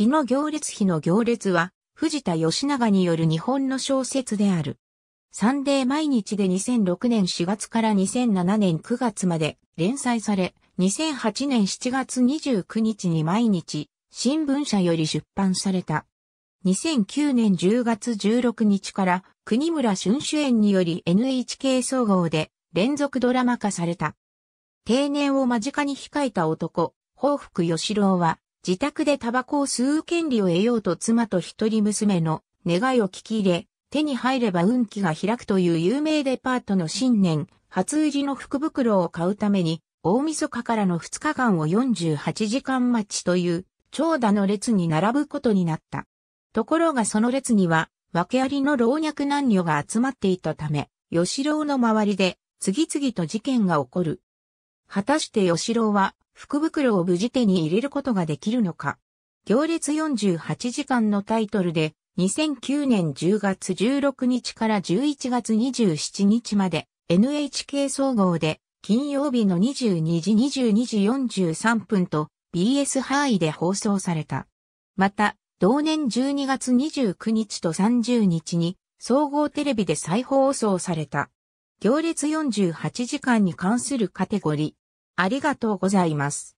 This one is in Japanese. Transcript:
日の行列日の行列は、藤田吉長による日本の小説である。サンデー毎日で2006年4月から2007年9月まで連載され、2008年7月29日に毎日、新聞社より出版された。2009年10月16日から国村俊主演により NHK 総合で連続ドラマ化された。定年を間近に控えた男、報福義郎は自宅でタバコを吸う権利を得ようと妻と一人娘の願いを聞き入れ、手に入れば運気が開くという有名デパートの新年、初売りの福袋を買うために、大晦日からの2日間を48時間待ちという、長蛇の列に並ぶことになった。ところがその列には、訳ありの老若男女が集まっていたため、吉郎の周りで、次々と事件が起こる。果たして吉郎は、福袋を無事手に入れることができるのか。行列48時間のタイトルで、2009年10月16日から11月27日まで、NHK 総合で、金曜日の22時22時43分と、BS 範囲で放送された。また、同年12月29日と30日に、総合テレビで再放送された。行列48時間に関するカテゴリありがとうございます。